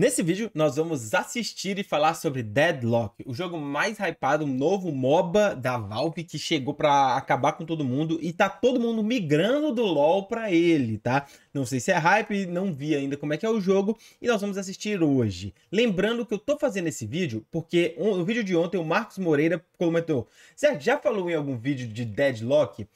Nesse vídeo, nós vamos assistir e falar sobre Deadlock, o jogo mais hypado, um novo MOBA da Valve que chegou para acabar com todo mundo e tá todo mundo migrando do LoL para ele, tá? Não sei se é hype, não vi ainda como é que é o jogo e nós vamos assistir hoje. Lembrando que eu tô fazendo esse vídeo porque no vídeo de ontem o Marcos Moreira comentou: "Zé, já falou em algum vídeo de Deadlock?"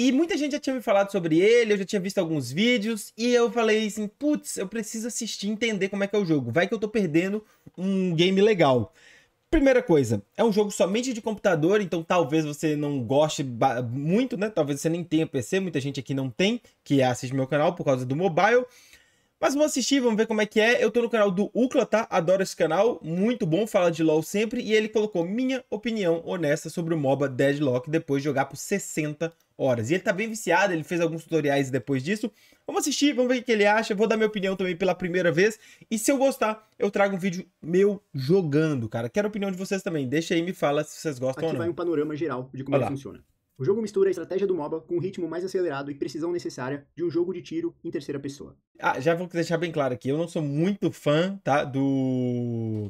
E muita gente já tinha me falado sobre ele, eu já tinha visto alguns vídeos, e eu falei assim, putz, eu preciso assistir, entender como é que é o jogo. Vai que eu tô perdendo um game legal. Primeira coisa, é um jogo somente de computador, então talvez você não goste muito, né? Talvez você nem tenha PC, muita gente aqui não tem, que assiste meu canal por causa do mobile. Mas vamos assistir, vamos ver como é que é. Eu tô no canal do Ucla, tá? Adoro esse canal, muito bom, fala de LoL sempre. E ele colocou minha opinião honesta sobre o MOBA Deadlock depois de jogar por 60 horas. E ele tá bem viciado, ele fez alguns tutoriais depois disso. Vamos assistir, vamos ver o que ele acha. Vou dar minha opinião também pela primeira vez. E se eu gostar, eu trago um vídeo meu jogando, cara. Quero a opinião de vocês também. Deixa aí me fala se vocês gostam Aqui ou não. Aqui vai um panorama geral de como Olá. ele funciona. O jogo mistura a estratégia do MOBA com o ritmo mais acelerado e precisão necessária de um jogo de tiro em terceira pessoa. Ah, já vou deixar bem claro aqui, eu não sou muito fã, tá, do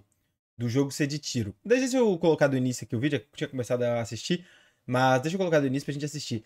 do jogo ser de tiro. Deixa eu colocar do início aqui o vídeo, eu tinha começado a assistir, mas deixa eu colocar do início pra gente assistir.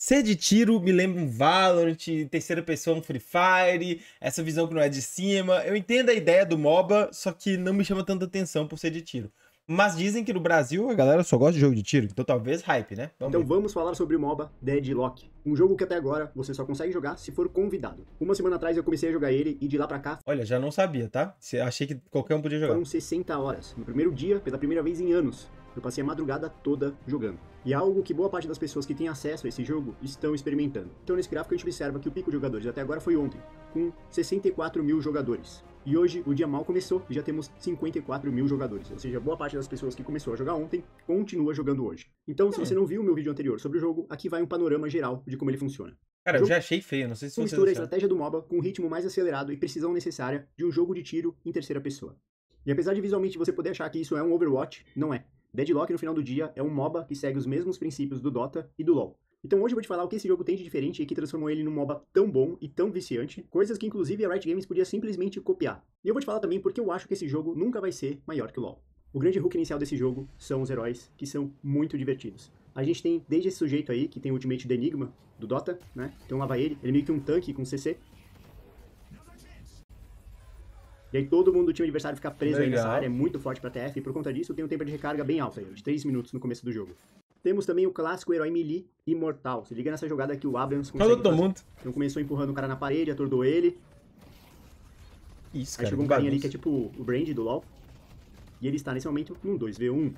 Ser de tiro me lembra um Valorant, terceira pessoa um Free Fire, essa visão que não é de cima. Eu entendo a ideia do MOBA, só que não me chama tanta atenção por ser de tiro. Mas dizem que no Brasil a galera só gosta de jogo de tiro, então talvez hype, né? Vamos então ver. vamos falar sobre o MOBA Deadlock. Um jogo que até agora você só consegue jogar se for convidado. Uma semana atrás eu comecei a jogar ele e de lá pra cá. Olha, já não sabia, tá? Achei que qualquer um podia jogar. Foram 60 horas. No primeiro dia, pela primeira vez em anos. Eu passei a madrugada toda jogando. E algo que boa parte das pessoas que têm acesso a esse jogo estão experimentando. Então nesse gráfico a gente observa que o pico de jogadores até agora foi ontem, com 64 mil jogadores. E hoje o dia mal começou e já temos 54 mil jogadores. Ou seja, boa parte das pessoas que começou a jogar ontem continua jogando hoje. Então, se é. você não viu o meu vídeo anterior sobre o jogo, aqui vai um panorama geral de como ele funciona. Cara, eu já achei feio, não sei se você mistura é a estratégia do MOBA com o ritmo mais acelerado e precisão necessária de um jogo de tiro em terceira pessoa. E apesar de visualmente você poder achar que isso é um Overwatch, não é. Deadlock, no final do dia, é um MOBA que segue os mesmos princípios do Dota e do LoL. Então hoje eu vou te falar o que esse jogo tem de diferente e que transformou ele num MOBA tão bom e tão viciante, coisas que inclusive a Riot Games podia simplesmente copiar. E eu vou te falar também porque eu acho que esse jogo nunca vai ser maior que o LoL. O grande hook inicial desse jogo são os heróis, que são muito divertidos. A gente tem desde esse sujeito aí, que tem o ultimate do Enigma, do Dota, né? Então lá vai ele, ele é meio que um tanque com CC, e aí todo mundo do time adversário fica preso Legal. nessa área, é muito forte pra TF, e por conta disso tem um tempo de recarga bem alto aí, de 3 minutos no começo do jogo. Temos também o clássico herói melee imortal. Se liga nessa jogada que o Abrams consegue todo mundo. Então começou empurrando o cara na parede, atordou ele. Isso, cara, aí chegou um carinha ali que é tipo o Brand do LoL. E ele está nesse momento num 2v1.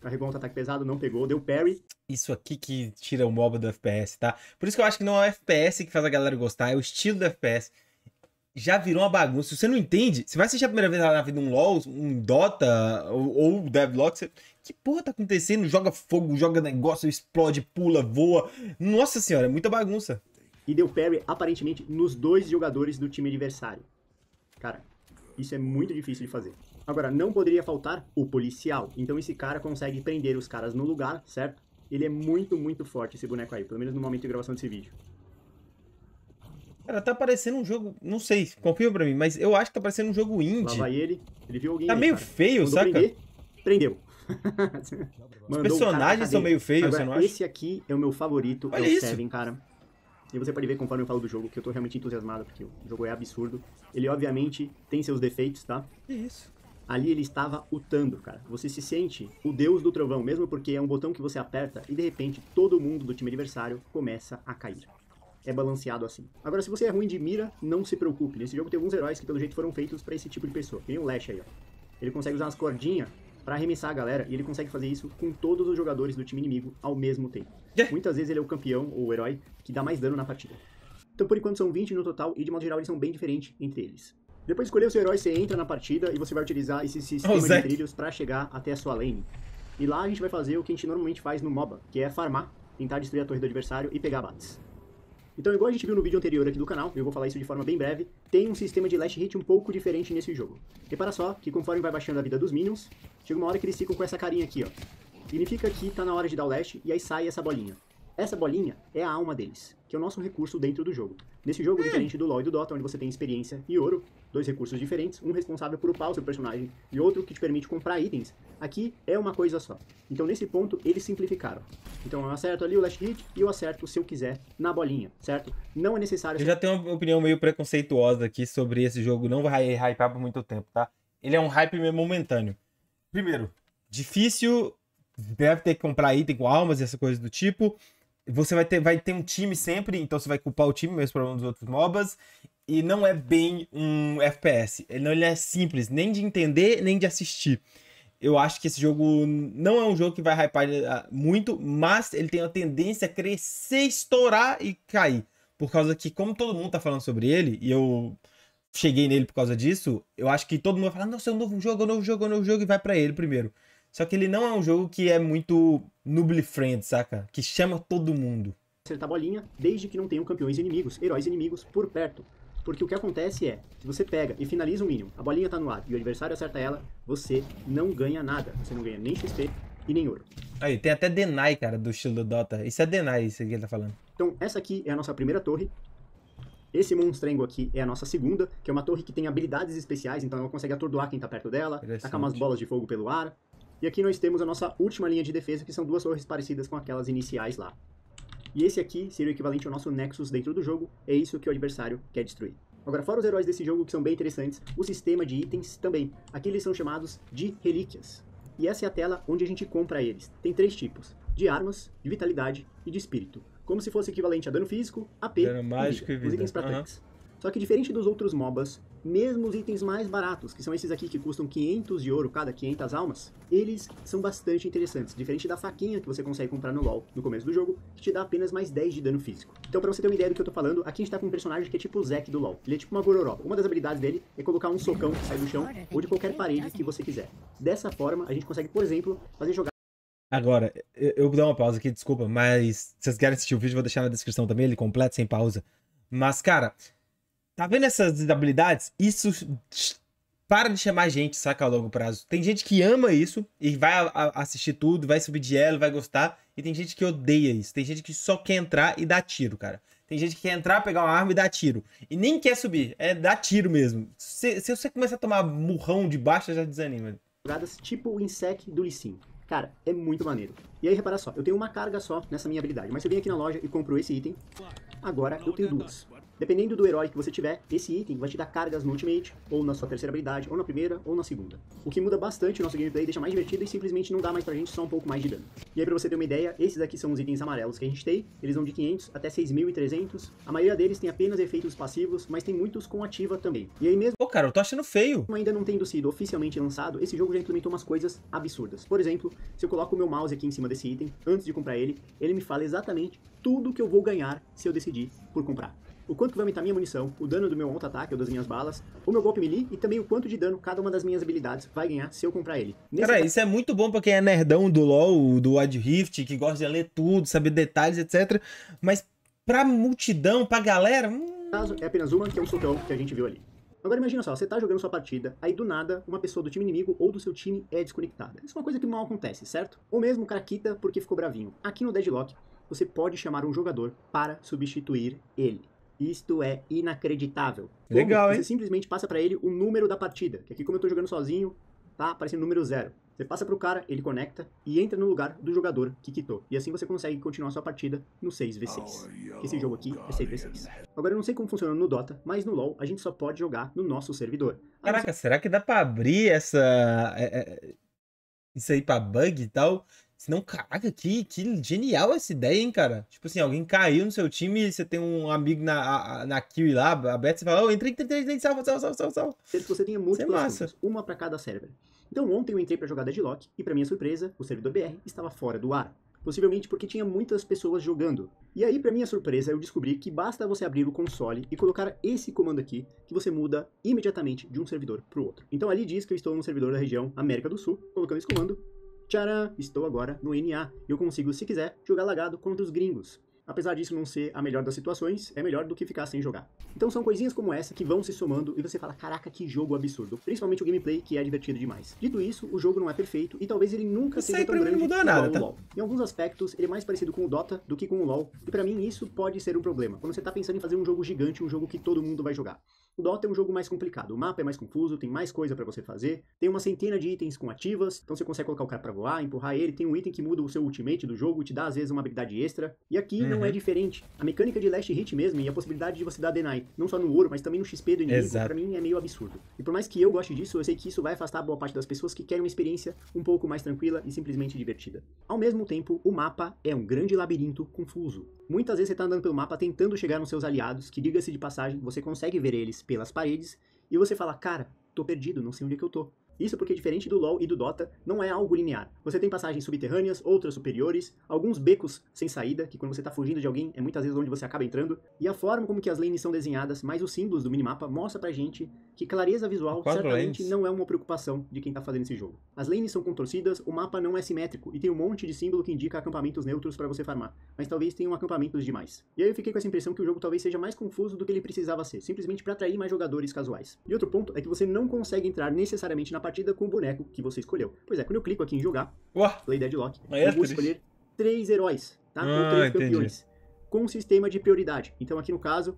Carregou um ataque pesado, não pegou, deu parry. Isso aqui que tira o MOBA do FPS, tá? Por isso que eu acho que não é o FPS que faz a galera gostar, é o estilo do FPS já virou uma bagunça. Se você não entende, você vai assistir a primeira vez na vida um LoL, um Dota ou, ou um Devlock, você... que porra tá acontecendo? Joga fogo, joga negócio, explode, pula, voa. Nossa senhora, é muita bagunça. E deu parry, aparentemente, nos dois jogadores do time adversário. Cara, isso é muito difícil de fazer. Agora, não poderia faltar o policial. Então esse cara consegue prender os caras no lugar, certo? Ele é muito, muito forte esse boneco aí, pelo menos no momento de gravação desse vídeo. Cara, tá parecendo um jogo. Não sei, confirma pra mim, mas eu acho que tá parecendo um jogo indie. Lá vai ele, ele viu alguém. Tá aí, meio cara. feio, Mandou saca? Prender, prendeu. Os personagens são meio feios, Agora, você não acha? Esse aqui é o meu favorito, Olha é o isso. Seven, cara. E você pode ver conforme eu falo do jogo que eu tô realmente entusiasmado, porque o jogo é absurdo. Ele, obviamente, tem seus defeitos, tá? Isso. Ali ele estava utando, cara. Você se sente o deus do trovão, mesmo porque é um botão que você aperta e de repente todo mundo do time adversário começa a cair é balanceado assim. Agora, se você é ruim de mira, não se preocupe. Nesse né? jogo tem alguns heróis que, pelo jeito, foram feitos para esse tipo de pessoa. Tem um Lash aí, ó. Ele consegue usar as cordinhas para arremessar a galera e ele consegue fazer isso com todos os jogadores do time inimigo ao mesmo tempo. É. Muitas vezes ele é o campeão ou o herói que dá mais dano na partida. Então, por enquanto, são 20 no total e, de modo geral, eles são bem diferentes entre eles. Depois de escolher o seu herói, você entra na partida e você vai utilizar esse sistema oh, de trilhos para chegar até a sua lane. E lá a gente vai fazer o que a gente normalmente faz no MOBA, que é farmar, tentar destruir a torre do adversário e pegar bates. Então, igual a gente viu no vídeo anterior aqui do canal, eu vou falar isso de forma bem breve, tem um sistema de last hit um pouco diferente nesse jogo. Repara só que conforme vai baixando a vida dos minions, chega uma hora que eles ficam com essa carinha aqui, ó. Significa que tá na hora de dar o last e aí sai essa bolinha. Essa bolinha é a alma deles, que é o nosso recurso dentro do jogo. Nesse jogo, é. diferente do LoL e do Dota, onde você tem experiência e ouro, dois recursos diferentes, um responsável por upar o seu personagem e outro que te permite comprar itens, aqui é uma coisa só. Então nesse ponto eles simplificaram. Então eu acerto ali o last hit e eu acerto se eu quiser na bolinha, certo? Não é necessário... Eu já tenho uma opinião meio preconceituosa aqui sobre esse jogo, não vai hypear por muito tempo, tá? Ele é um hype meio momentâneo. Primeiro, difícil, deve ter que comprar item com almas e essa coisa do tipo você vai ter, vai ter um time sempre, então você vai culpar o time, mesmo problema dos outros MOBAs e não é bem um FPS. Ele não ele é simples, nem de entender, nem de assistir. Eu acho que esse jogo não é um jogo que vai hypar ah, muito, mas ele tem a tendência a crescer, estourar e cair. Por causa que, como todo mundo tá falando sobre ele, e eu cheguei nele por causa disso, eu acho que todo mundo vai falar, nossa, é um novo jogo, é um novo jogo, é um novo jogo, e vai para ele primeiro. Só que ele não é um jogo que é muito nubly friend, saca? Que chama todo mundo. Acertar bolinha, desde que não tenham campeões inimigos, heróis inimigos por perto. Porque o que acontece é, se você pega e finaliza o mínimo a bolinha tá no ar e o adversário acerta ela, você não ganha nada. Você não ganha nem XP e nem ouro. Aí, tem até Denai, cara, do estilo do Dota. Isso é Denai, isso que ele tá falando. Então, essa aqui é a nossa primeira torre. Esse monstrengo aqui é a nossa segunda, que é uma torre que tem habilidades especiais, então ela consegue atordoar quem tá perto dela, tacar umas bolas de fogo pelo ar. E aqui nós temos a nossa última linha de defesa, que são duas torres parecidas com aquelas iniciais lá. E esse aqui seria o equivalente ao nosso Nexus dentro do jogo, é isso que o adversário quer destruir. Agora, fora os heróis desse jogo que são bem interessantes, o sistema de itens também. Aqui eles são chamados de relíquias. E essa é a tela onde a gente compra eles. Tem três tipos, de armas, de vitalidade e de espírito. Como se fosse equivalente a dano físico, AP dano e vida. E vida. Os itens para uhum. Só que diferente dos outros MOBAs, mesmo os itens mais baratos, que são esses aqui que custam 500 de ouro cada 500 almas, eles são bastante interessantes, diferente da faquinha que você consegue comprar no LoL no começo do jogo, que te dá apenas mais 10 de dano físico. Então pra você ter uma ideia do que eu tô falando, aqui a gente tá com um personagem que é tipo o Zack do LoL, ele é tipo uma gororoba. Uma das habilidades dele é colocar um socão que sai do chão ou de qualquer parede que você quiser. Dessa forma, a gente consegue, por exemplo, fazer jogar Agora, eu, eu vou dar uma pausa aqui, desculpa, mas se vocês querem assistir o vídeo, vou deixar na descrição também, ele completo, sem pausa. Mas, cara, Tá vendo essas habilidades? Isso para de chamar gente, saca, a longo prazo. Tem gente que ama isso e vai assistir tudo, vai subir de elo, vai gostar. E tem gente que odeia isso. Tem gente que só quer entrar e dar tiro, cara. Tem gente que quer entrar, pegar uma arma e dar tiro. E nem quer subir, é dar tiro mesmo. Se, se você começar a tomar murrão de baixo já desanima. Jogadas tipo o Insec do Lissim. Cara, é muito maneiro. E aí, repara só, eu tenho uma carga só nessa minha habilidade, mas se eu vim aqui na loja e compro esse item, agora eu tenho duas. Dependendo do herói que você tiver, esse item vai te dar cargas no ultimate, ou na sua terceira habilidade, ou na primeira, ou na segunda. O que muda bastante o nosso gameplay, deixa mais divertido e simplesmente não dá mais pra gente só um pouco mais de dano. E aí pra você ter uma ideia, esses aqui são os itens amarelos que a gente tem, eles vão de 500 até 6.300. A maioria deles tem apenas efeitos passivos, mas tem muitos com ativa também. E aí mesmo... Pô, cara, eu tô achando feio! Ainda não tendo sido oficialmente lançado, esse jogo já implementou umas coisas absurdas. Por exemplo, se eu coloco o meu mouse aqui em cima desse item, antes de comprar ele, ele me fala exatamente tudo que eu vou ganhar se eu decidir por comprar o quanto vai aumentar minha munição, o dano do meu auto-ataque ou das minhas balas, o meu golpe melee e também o quanto de dano cada uma das minhas habilidades vai ganhar se eu comprar ele. Nesse Cara, caso... isso é muito bom pra quem é nerdão do LoL, do Wild Rift, que gosta de ler tudo, saber detalhes, etc. Mas pra multidão, pra galera... Hum... é apenas uma que é um socão que a gente viu ali. Agora imagina só, você tá jogando sua partida, aí do nada uma pessoa do time inimigo ou do seu time é desconectada. Isso é uma coisa que mal acontece, certo? Ou mesmo o cara quita porque ficou bravinho. Aqui no Deadlock, você pode chamar um jogador para substituir ele. Isto é inacreditável. Legal, hein? Você simplesmente passa para ele o número da partida. Que aqui, como eu tô jogando sozinho, tá aparecendo número zero. Você passa pro cara, ele conecta e entra no lugar do jogador que quitou. E assim você consegue continuar sua partida no 6v6. Esse jogo aqui é 6v6. Agora eu não sei como funciona no Dota, mas no LoL a gente só pode jogar no nosso servidor. Ah, Caraca, será que dá pra abrir essa... É, é, isso aí pra bug e tal? Senão, caraca, que, que genial essa ideia, hein, cara? Tipo assim, alguém caiu no seu time, você tem um amigo na, na Kiwi lá, aberto, você fala, ô, oh, entrei, entrei, entrei, salva, salva, salva, salva, salva. Você tem múltiplas, é uma para cada server. Então ontem eu entrei pra jogada de lock e para minha surpresa, o servidor BR estava fora do ar. Possivelmente porque tinha muitas pessoas jogando. E aí, para minha surpresa, eu descobri que basta você abrir o console e colocar esse comando aqui, que você muda imediatamente de um servidor pro outro. Então ali diz que eu estou no servidor da região América do Sul, colocando esse comando, Tcharam! Estou agora no NA. Eu consigo, se quiser, jogar lagado contra os gringos. Apesar disso não ser a melhor das situações, é melhor do que ficar sem jogar. Então são coisinhas como essa que vão se somando e você fala, caraca, que jogo absurdo. Principalmente o gameplay, que é divertido demais. Dito isso, o jogo não é perfeito e talvez ele nunca isso seja tão grande mim não mudou nada, tá? LoL. Em alguns aspectos, ele é mais parecido com o Dota do que com o LoL, e para mim isso pode ser um problema, quando você tá pensando em fazer um jogo gigante, um jogo que todo mundo vai jogar. O Dota é um jogo mais complicado, o mapa é mais confuso, tem mais coisa para você fazer, tem uma centena de itens com ativas, então você consegue colocar o cara pra voar, empurrar ele, tem um item que muda o seu ultimate do jogo, te dá às vezes uma habilidade extra, e aqui uhum. não é uhum. diferente. A mecânica de last hit mesmo e a possibilidade de você dar deny, não só no ouro, mas também no XP do inimigo, Exato. pra mim é meio absurdo. E por mais que eu goste disso, eu sei que isso vai afastar boa parte das pessoas que querem uma experiência um pouco mais tranquila e simplesmente divertida. Ao mesmo tempo, o mapa é um grande labirinto confuso. Muitas vezes você está andando pelo mapa tentando chegar nos seus aliados, que diga-se de passagem, você consegue ver eles pelas paredes, e você fala, cara, tô perdido, não sei onde é que eu tô. Isso porque, diferente do LoL e do Dota, não é algo linear. Você tem passagens subterrâneas, outras superiores, alguns becos sem saída, que quando você está fugindo de alguém é muitas vezes onde você acaba entrando, e a forma como que as lanes são desenhadas, mais os símbolos do minimapa, mostra pra gente que clareza visual certamente lanes. não é uma preocupação de quem está fazendo esse jogo. As lanes são contorcidas, o mapa não é simétrico, e tem um monte de símbolo que indica acampamentos neutros para você farmar, mas talvez tenham acampamentos demais. E aí eu fiquei com essa impressão que o jogo talvez seja mais confuso do que ele precisava ser, simplesmente para atrair mais jogadores casuais. E outro ponto é que você não consegue entrar necessariamente na partida partida com o boneco que você escolheu. Pois é, quando eu clico aqui em jogar, Uá, Play Deadlock, é eu vou escolher três heróis, tá? Ah, Ou três entendi. campeões. Com um sistema de prioridade. Então aqui no caso,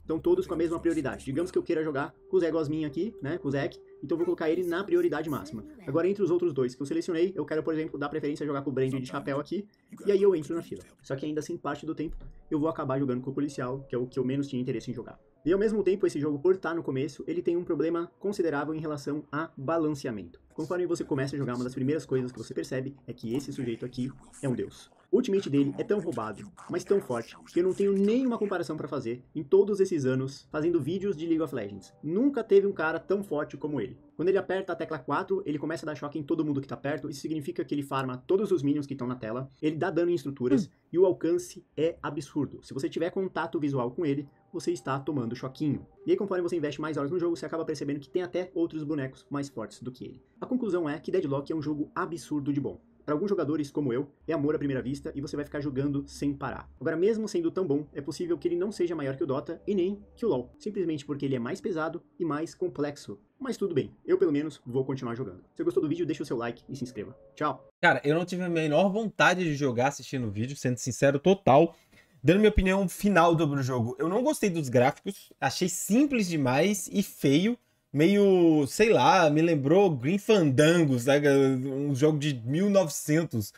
estão todos com a mesma prioridade. Digamos que eu queira jogar com o Zé Gosmin aqui, né? Com o Zeke. Então vou colocar ele na prioridade máxima. Agora, entre os outros dois que eu selecionei, eu quero, por exemplo, dar preferência a jogar com o Brandy de chapéu aqui, e aí eu entro na fila. Só que ainda assim, parte do tempo, eu vou acabar jogando com o policial, que é o que eu menos tinha interesse em jogar. E ao mesmo tempo, esse jogo, por estar no começo, ele tem um problema considerável em relação a balanceamento. Conforme você começa a jogar, uma das primeiras coisas que você percebe é que esse sujeito aqui é um deus ultimate dele é tão roubado, mas tão forte, que eu não tenho nenhuma comparação para fazer em todos esses anos fazendo vídeos de League of Legends. Nunca teve um cara tão forte como ele. Quando ele aperta a tecla 4, ele começa a dar choque em todo mundo que tá perto, isso significa que ele farma todos os minions que estão na tela, ele dá dano em estruturas, hum. e o alcance é absurdo. Se você tiver contato visual com ele, você está tomando choquinho. E aí, conforme você investe mais horas no jogo, você acaba percebendo que tem até outros bonecos mais fortes do que ele. A conclusão é que Deadlock é um jogo absurdo de bom. Para alguns jogadores, como eu, é amor à primeira vista e você vai ficar jogando sem parar. Agora, mesmo sendo tão bom, é possível que ele não seja maior que o Dota e nem que o LoL, simplesmente porque ele é mais pesado e mais complexo. Mas tudo bem, eu pelo menos vou continuar jogando. Se gostou do vídeo, deixa o seu like e se inscreva. Tchau! Cara, eu não tive a menor vontade de jogar assistindo o vídeo, sendo sincero, total. Dando minha opinião final sobre o jogo, eu não gostei dos gráficos, achei simples demais e feio meio, sei lá, me lembrou Green Fandango, sabe? Né, é um jogo de 1900.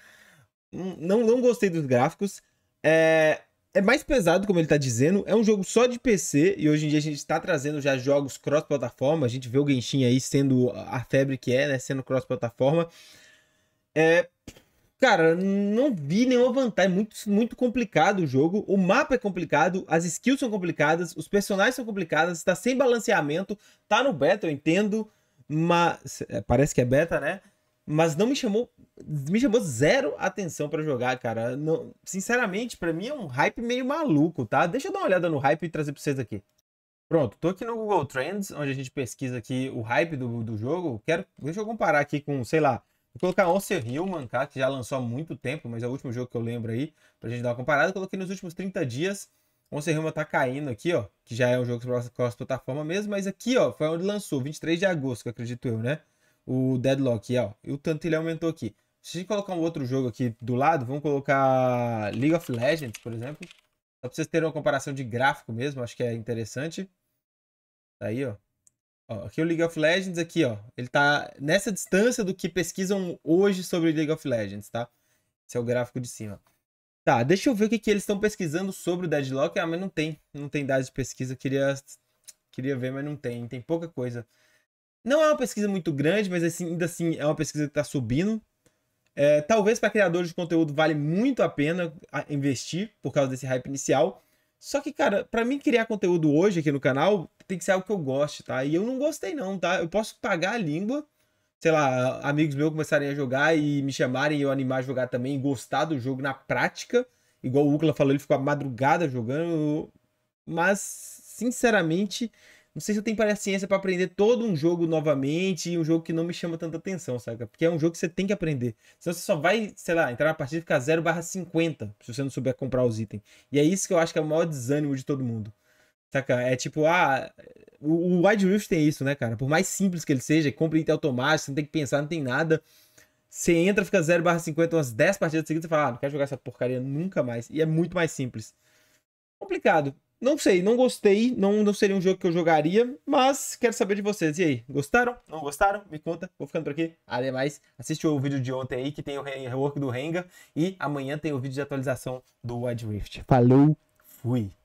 Hum, não, não gostei dos gráficos. É, é mais pesado, como ele tá dizendo. É um jogo só de PC e hoje em dia a gente está trazendo já jogos cross-plataforma. A gente vê o Genshin aí sendo a febre que é, né? Sendo cross-plataforma. É, Cara, não vi nenhuma vantagem. É muito, muito complicado o jogo. O mapa é complicado, as skills são complicadas, os personagens são complicados, está sem balanceamento, tá no beta, eu entendo. Mas. É, parece que é beta, né? Mas não me chamou. Me chamou zero atenção para jogar, cara. Não, sinceramente, para mim é um hype meio maluco, tá? Deixa eu dar uma olhada no hype e trazer pra vocês aqui. Pronto, tô aqui no Google Trends, onde a gente pesquisa aqui o hype do, do jogo. Quero, deixa eu comparar aqui com, sei lá, Vou colocar Once Hillman, tá? Que já lançou há muito tempo, mas é o último jogo que eu lembro aí, pra gente dar uma comparada. Eu coloquei nos últimos 30 dias. Once Hillman tá caindo aqui, ó. Que já é um jogo cross plataforma mesmo, mas aqui, ó, foi onde lançou, 23 de agosto, que acredito eu, né? O Deadlock, ó. E o tanto ele aumentou aqui. Se a gente colocar um outro jogo aqui do lado, vamos colocar League of Legends, por exemplo. Só pra vocês terem uma comparação de gráfico mesmo, acho que é interessante. Tá aí, ó. Ó, aqui o League of Legends, aqui, ó. Ele tá nessa distância do que pesquisam hoje sobre League of Legends, tá? Esse é o gráfico de cima. Tá, deixa eu ver o que, que eles estão pesquisando sobre o Deadlock. Ah, mas não tem. Não tem dados de pesquisa. Queria, queria ver, mas não tem. Tem pouca coisa. Não é uma pesquisa muito grande, mas assim, ainda assim é uma pesquisa que tá subindo. É, talvez para criadores de conteúdo vale muito a pena ah, investir por causa desse hype inicial. Só que, cara, para mim criar conteúdo hoje aqui no canal tem que ser algo que eu goste, tá? E eu não gostei, não, tá? Eu posso pagar a língua, sei lá, amigos meus começarem a jogar e me chamarem e eu animar a jogar também e gostar do jogo na prática. Igual o Ucla falou, ele ficou a madrugada jogando. Mas, sinceramente, não sei se eu tenho paciência para aprender todo um jogo novamente e um jogo que não me chama tanta atenção, saca? Porque é um jogo que você tem que aprender. Senão você só vai, sei lá, entrar na partida e ficar 0 barra 50 se você não souber comprar os itens. E é isso que eu acho que é o maior desânimo de todo mundo. Saca? É tipo, ah, o, Wild Wide Rift tem isso, né, cara? Por mais simples que ele seja, compra item automático, você não tem que pensar, não tem nada. Você entra, fica 0 barra 50 umas 10 partidas seguidas e fala, ah, não quero jogar essa porcaria nunca mais. E é muito mais simples. Complicado. Não sei, não gostei, não, não seria um jogo que eu jogaria, mas quero saber de vocês. E aí, gostaram? Não gostaram? Me conta, vou ficando por aqui. Até mais. Assiste o vídeo de ontem aí, que tem o rework do Renga, e amanhã tem o vídeo de atualização do Wide Rift. Falou, fui!